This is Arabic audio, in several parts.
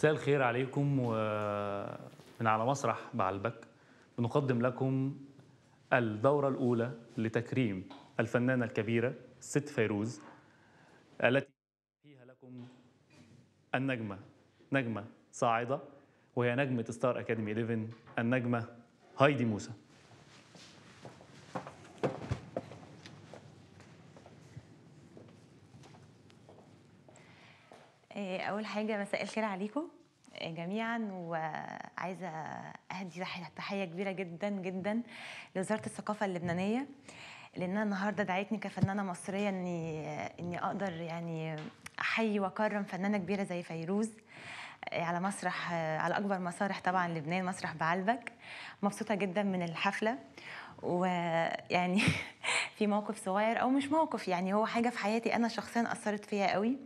مساء الخير عليكم ومن على مسرح بعلبك بنقدم لكم الدورة الأولى لتكريم الفنانة الكبيرة الست فيروز التي فيها لكم النجمة نجمة صاعدة وهي نجمة ستار أكاديمي 11 النجمة هايدي موسى اول حاجه مساء الخير عليكم آه، جميعا وعايزه اهدي تحيه كبيره جدا جدا لوزاره الثقافه اللبنانيه انا النهارده دعيتني كفنانه مصريه اني آه، اني اقدر يعني احيي واكرم فنانه كبيره زي فيروز آه، على مسرح على اكبر مسارح طبعا لبنان مسرح بعلبك مبسوطه جدا من الحفله ويعني في موقف صغير او مش موقف يعني هو حاجه في حياتي انا شخصيا اثرت فيها قوي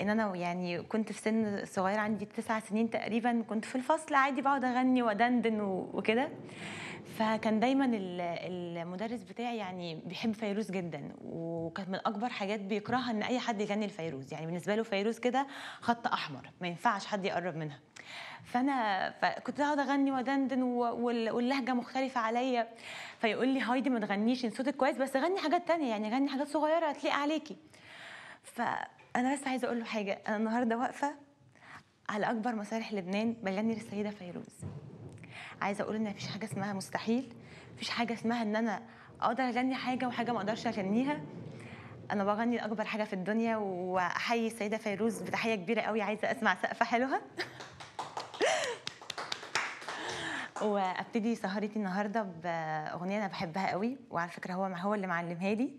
ان انا يعني كنت في سن صغير عندي تسع سنين تقريبا كنت في الفصل عادي بقعد اغني ودندن وكده فكان دايما المدرس بتاعي يعني بيحب فيروز جدا وكانت من اكبر حاجات بيكرهها ان اي حد يغني لفيروز يعني بالنسبه له فيروز كده خط احمر ما ينفعش حد يقرب منها فانا كنت اقعد اغني ودندن واللهجه مختلفه عليا فيقول لي هايدي ما تغنيش ان صوتك كويس بس غني حاجات تانية يعني غني حاجات صغيره تليق عليكي ف انا بس عايزه اقول له حاجه انا النهارده واقفه على اكبر مسارح لبنان بغني السيده فيروز عايزه اقول ان مفيش حاجه اسمها مستحيل مفيش حاجه اسمها ان انا اقدر اغني حاجه وحاجه ما اقدرش اغنيها انا بغني اكبر حاجه في الدنيا واحيي السيده فيروز بتحيه كبيره قوي عايزه اسمع سقف حلوها وابتدي سهرتي النهارده باغنيه انا بحبها قوي وعلى فكره هو هو اللي معلمها لي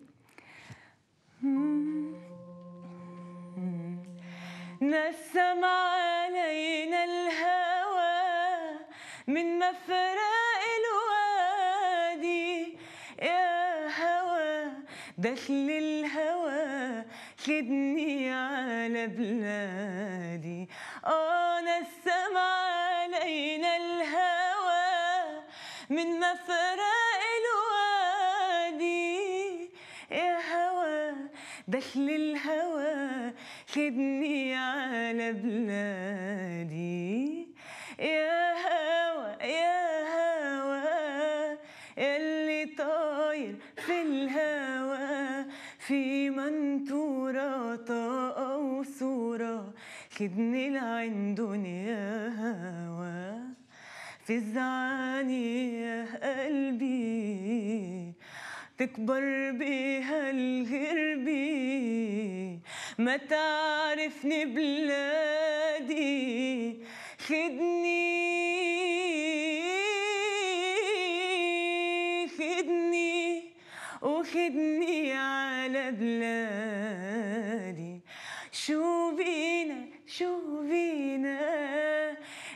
نسم علينا الهوى من مفرق الوادي يا هوى دخل الهوى خدني على بلادي اه نسم علينا الهوى من مفرق الوادي يا هوى دخل الهوى خدني على بلادي يا هوا يا هوا اللي طاير في الهوا في منتورة طاقة وصورة خدني لعند دنيا هوا في الزعاني يا قلبي تكبر بها الغربي ما تعرفني بلادي خدني خدني وخدني على بلادي شو بينا شو بينا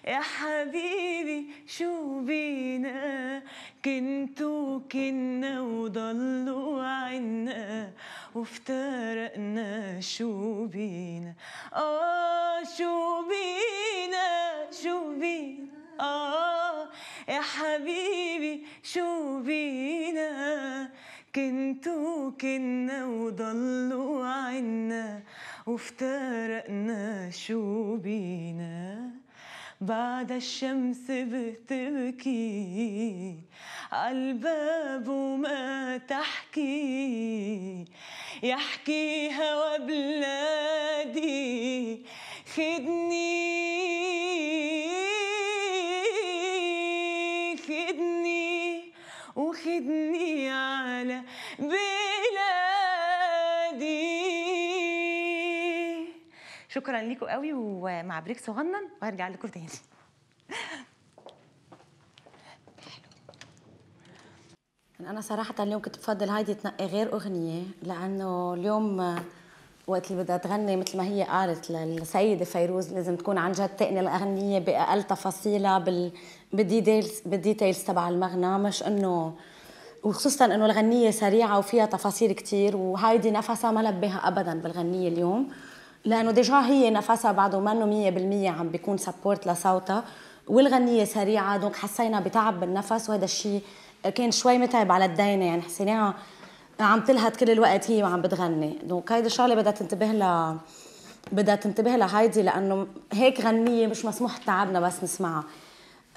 يا حبيبي شو بينا كنتوا كنا وضلوا عنا وافترقنا شو بينا آه شو بينا شو بينا آه يا حبيبي شو بينا كنتوا كنا وضلوا عنا وافترقنا شو بينا بعد الشمس بتبكي عالباب وما تحكي يحكي هوى بلادي خدني خدني وخدني على بلادي شكرا لكم قوي ومع بريك صغنن وهرجع لكم تاني انا صراحه اليوم كنت بفضل هايدي تنقي غير اغنيه لانه اليوم آه، وقت اللي بدها تغني مثل ما هي قالت للسيده فيروز لازم تكون عن جد تقني الاغنيه باقل تفاصيلها بال بالديتيلز بالديتيلز تبع المغنى مش انه وخصوصا انه الغنيه سريعه وفيها تفاصيل كثير وهايدي نفسها ما لبيها ابدا بالغنيه اليوم لانه ديجا هي نفسها بعده منه 100% عم بيكون سبورت لصوتها والغنيه سريعه دونك حسينا بتعب بالنفس وهذا الشيء كان شوي متعب على الدينه يعني حسيناها عم تلهت كل الوقت هي وعم بتغني دونك هيدي الشغله بدها تنتبه لها بدها تنتبه لها هيدي لانه هيك غنيه مش مسموح تعبنا بس نسمعها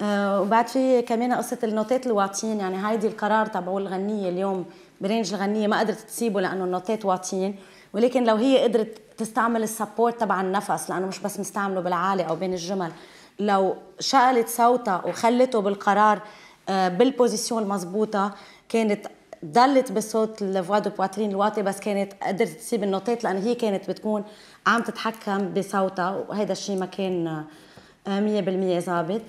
أه وبعد في كمان قصه النوتات الواطيين يعني هيدي القرار تبعو الغنيه اليوم برينج الغنيه ما قدرت تسيبه لانه النوتات واطيين ولكن لو هي قدرت تستعمل السبورت تبع النفس لانه مش بس مستعمله بالعالي او بين الجمل لو شقلت صوتها وخلته بالقرار آه، بالبوزيسيون المضبوطه كانت ضلت بصوت الفوا دو بواترين الواطي بس كانت قدرت تسيب النوتات لان هي كانت بتكون عم تتحكم بصوتها وهذا الشيء ما كان 100% آه، ظابط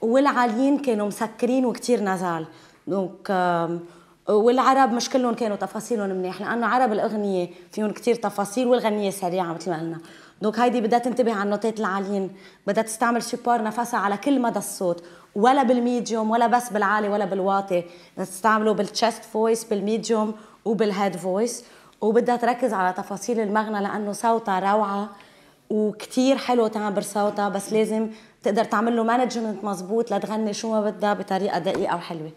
والعاليين كانوا مسكرين وكثير نزال دونك والعرب مش كلهم كانوا تفاصيلهم منيح لانه عرب الاغنيه فيهم كثير تفاصيل والغنيه سريعه مثل ما قلنا دونك هيدي بدها تنتبه على النوتات العاليين بدها تستعمل سبار نفسها على كل مدى الصوت ولا بالميديوم ولا بس بالعالي ولا بالواطي بدها تستعمله بالتشست فويس بالميديوم وبالهيد فويس وبدها تركز على تفاصيل المغنى لانه صوتها روعه وكتير حلو تعبر صوتها بس لازم تقدر تعمل له مانجمنت مزبوط لتغني شو ما بدها بطريقه دقيقه وحلوه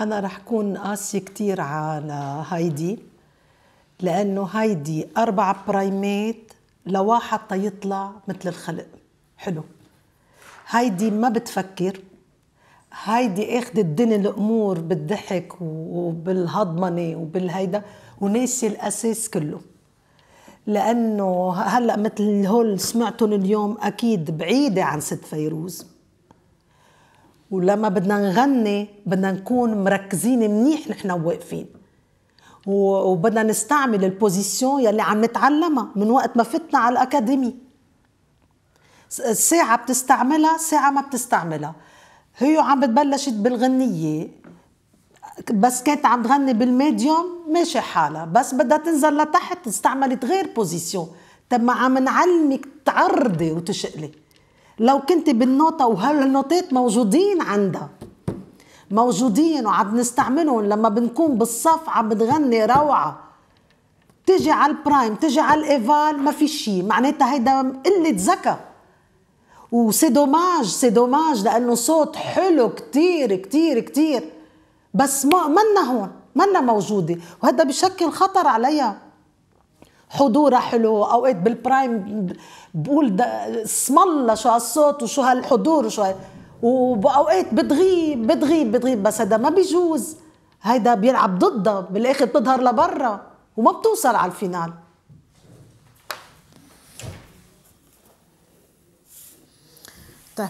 انا رح كون قاسي كتير على هايدي لأنه هيدي أربع برايمات لواحد تيطلع مثل الخلق حلو هيدي ما بتفكر هيدي اخذت الدنيا الامور بالضحك وبالهضمنه وبالهيدا وناسي الاساس كله لانه هلا مثل هول سمعتهم اليوم اكيد بعيده عن ست فيروز ولما بدنا نغني بدنا نكون مركزين منيح نحن واقفين وبدنا نستعمل البوزيسيون يلي عم نتعلمها من وقت ما فتنا على الاكاديمي ساعة بتستعملها ساعة ما بتستعملها هي عم بتبلشت بالغنية بس كانت عم تغني بالميديوم ماشي حالها بس بدها تنزل لتحت استعملت غير بوزيسيون طب ما عم نعلمك تعرضي وتشقلي لو كنت بالنوطة وهالنوتات موجودين عندها موجودين وعم نستعملهم لما بنكون بالصف عم بتغني روعه تجي على البرايم تجي على الايفال ما في شيء معناتها هيدا قله ذكاء وسي دوماج سي دوماج لانه صوت حلو كتير كتير كتير بس ما منا هون منا موجوده وهذا بشكل خطر عليها حضورها حلو اوقات بالبرايم بقول اسم الله شو هالصوت وشو هالحضور وشو هال... وباوقات بتغيب بتغيب بتغيب بس هذا ما بيجوز هيدا بيلعب ضدها بالاخر بتظهر لبرا وما بتوصل على الفينال طيب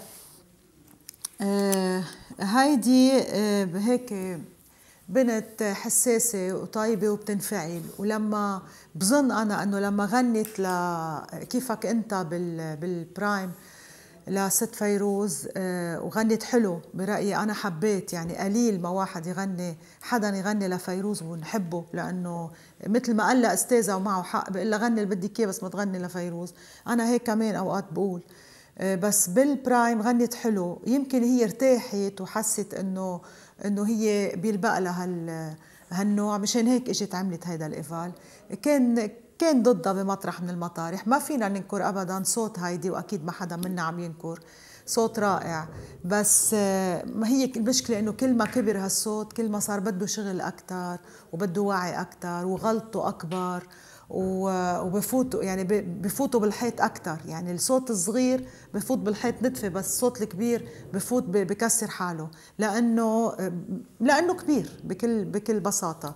آه هيدي آه هيك بنت حساسة وطيبة وبتنفعل ولما بظن أنا أنه لما غنت لكيفك أنت بالبرايم لست فيروز وغنت آه، حلو برأيي أنا حبيت يعني قليل ما واحد يغني حدا يغني لفيروز ونحبه لأنه مثل ما قال أستاذة ومعه حق بقول لها غني اللي بدك إياه بس ما تغني لفيروز أنا هيك كمان أوقات بقول آه، بس بالبرايم غنت حلو يمكن هي ارتاحت وحست انه انه هي بيلبق لها هالنوع مشان هيك اجت عملت هيدا الايفال كان كان ضدها بمطرح من المطارح ما فينا ننكر أبدا صوت هايدي وأكيد ما حدا منا عم ينكر صوت رائع بس آه، ما هي المشكلة إنه كل ما كبر هالصوت كل ما صار بده شغل أكتر وبده وعي أكتر وغلطه أكبر وبفوتوا يعني بفوتوا بالحيط اكثر يعني الصوت الصغير بفوت بالحيط نتفه بس الصوت الكبير بفوت بكسر حاله لانه آه، لانه كبير بكل بكل بساطه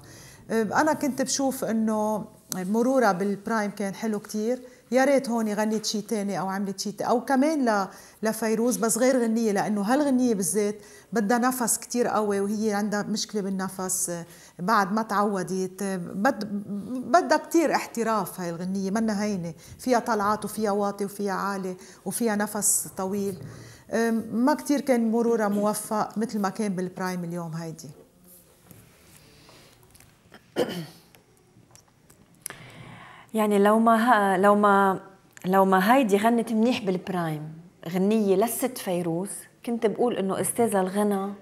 آه، انا كنت بشوف انه مرورها بالبرايم كان حلو كتير يا ريت هون غنيت شيء تاني او عملت شيء او كمان ل... لفيروز بس غير غنيه لانه هالغنيه بالذات بدها نفس كتير قوي وهي عندها مشكله بالنفس بعد ما تعودت بد... بدها كتير احتراف هاي الغنيه منا هينه فيها طلعات وفيها واطي وفيها عالي وفيها نفس طويل ما كتير كان مرورها موفق مثل ما كان بالبرايم اليوم هيدي يعني لو ما ها لو ما لو ما هيدي غنت منيح بالبرايم غنية للست فيروز كنت بقول انه استاذة الغنى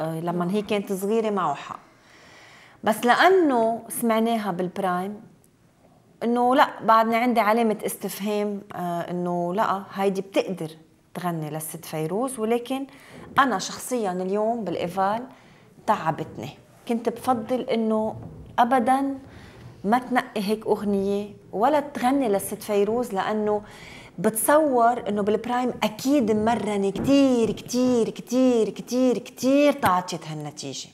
آه، لما هي كانت صغيرة معه حق بس لانه سمعناها بالبرايم انه لا بعدنا عندي علامة استفهام آه، انه لا هيدي بتقدر تغني للست فيروز ولكن انا شخصيا اليوم بالايفال تعبتني كنت بفضل انه ابدا ما تنقي هيك اغنيه ولا تغني للست فيروز لانه بتصور انه بالبرايم اكيد مرنه كثير كثير كثير كثير كثير تعطيت هالنتيجه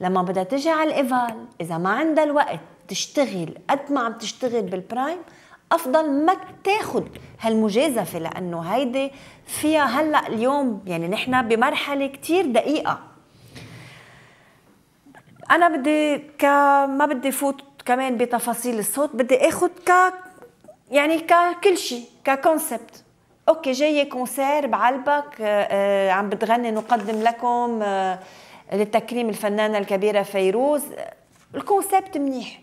لما بدها تجي على الايفال اذا ما عندها الوقت تشتغل قد ما عم تشتغل بالبرايم افضل ما تاخذ هالمجازفه لانه هيدي فيها هلا اليوم يعني نحن بمرحله كثير دقيقه انا بدي ما بدي فوت كمان بتفاصيل الصوت بدي اخذ ك يعني ككل شيء ككونسبت اوكي جايه كونسير بعلبك آه، آه، عم بتغني نقدم لكم آه، للتكريم الفنانه الكبيره فيروز الكونسبت منيح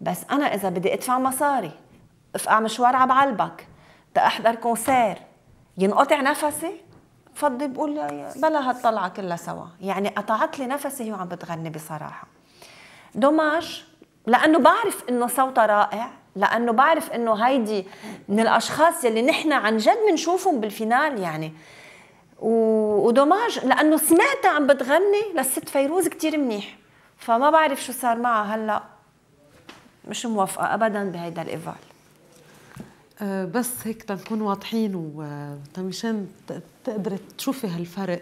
بس انا اذا بدي ادفع مصاري افقع مشوار على بعلبك تاحضر كونسير ينقطع نفسي بفضل بقول بلا هالطلعه كلها سوا يعني قطعت لي نفسي هي وعم بتغني بصراحه دوماج لانه بعرف انه صوتها رائع لانه بعرف انه هيدي من الاشخاص يلي نحن عن جد بنشوفهم بالفينال يعني و... ودوماج لانه سمعتها عم بتغني للست فيروز كتير منيح فما بعرف شو صار معها هلا مش موافقه ابدا بهيدا الايفال أه، بس هيك تنكون واضحين ومشان آه، تقدري تشوفي هالفرق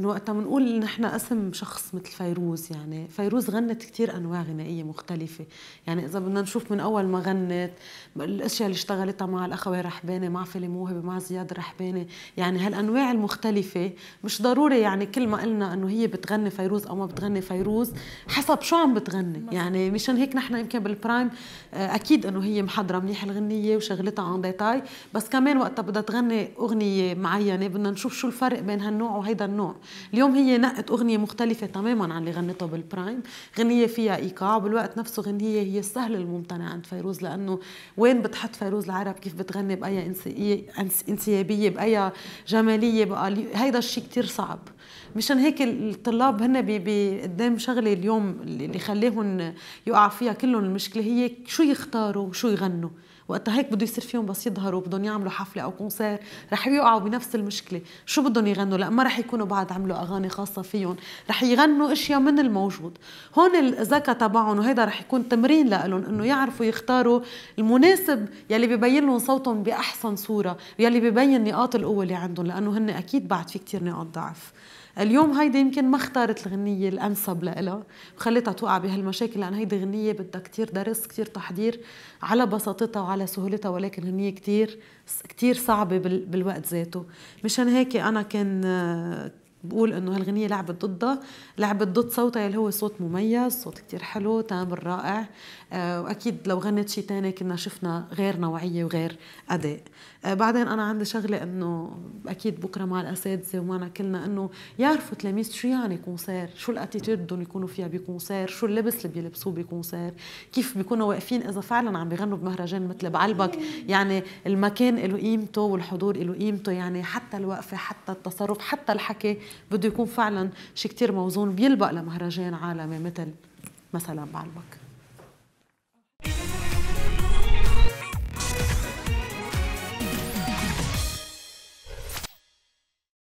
انه وقتها بنقول نحن اسم شخص مثل فيروز يعني فيروز غنت كثير انواع غنائيه مختلفه يعني اذا بدنا نشوف من اول ما غنت الاشياء اللي اشتغلتها مع الاخوه رحباني مع فيلم موهبه مع زياد رحباني يعني هالانواع المختلفه مش ضروري يعني كل ما قلنا انه هي بتغني فيروز او ما بتغني فيروز حسب شو عم بتغني يعني مشان هيك نحن يمكن بالبرايم آه، اكيد انه هي محضره منيح الغنيه وشغلتها عن ديتاي بس كمان وقتها بدها تغني اغنيه معينه بدنا نشوف شو الفرق بين هالنوع وهيدا النوع اليوم هي نقت أغنية مختلفة تماما عن اللي غنتها بالبرايم غنية فيها إيقاع وبالوقت نفسه غنية هي السهل الممتنع عند فيروز لأنه وين بتحط فيروز العرب كيف بتغني بأي انسيابية بأي جمالية بقى هيدا الشيء كتير صعب مشان هيك الطلاب هن قدام شغله اليوم اللي خليهم يقع فيها كلهم المشكله هي شو يختاروا وشو يغنوا وقتها هيك بده يصير فيهم بس يظهروا بدهم يعملوا حفله او كونسير رح يوقعوا بنفس المشكله شو بدهم يغنوا لا ما رح يكونوا بعد عملوا اغاني خاصه فيهم رح يغنوا اشياء من الموجود هون الذكاء تبعهم وهذا رح يكون تمرين لهم انه يعرفوا يختاروا المناسب يلي ببين لهم صوتهم باحسن صوره يلي ببين نقاط القوه اللي عندهم لانه هن اكيد بعد في كتير نقاط ضعف اليوم هيدا يمكن ما اختارت الغنيه الانسب لها وخليتها توقع بهالمشاكل لان هيدي غنيه بدها كتير درس كتير تحضير على بساطتها وعلى سهولتها ولكن غنيه كتير كتير صعبه بالوقت ذاته مشان هيك انا كان بقول انه هالغنيه لعبت ضدها لعبت ضد صوتها اللي هو صوت مميز صوت كتير حلو تامر رائع آه واكيد لو غنت شي تاني كنا شفنا غير نوعيه وغير اداء آه بعدين انا عندي شغله انه اكيد بكره مع الاساتذه ومعنا كلنا انه يعرفوا تلاميذ شو يعني كونسير شو الاتيتود بدهم يكونوا فيها بكونسير شو اللبس اللي بيلبسوه بكونسير كيف بيكونوا واقفين اذا فعلا عم بيغنوا بمهرجان مثل بعلبك يعني المكان له قيمته والحضور له قيمته يعني حتى الوقفه حتى التصرف حتى الحكي بده يكون فعلا شيء كتير موزون بيلبق لمهرجان عالمي مثل مثلا بعلبك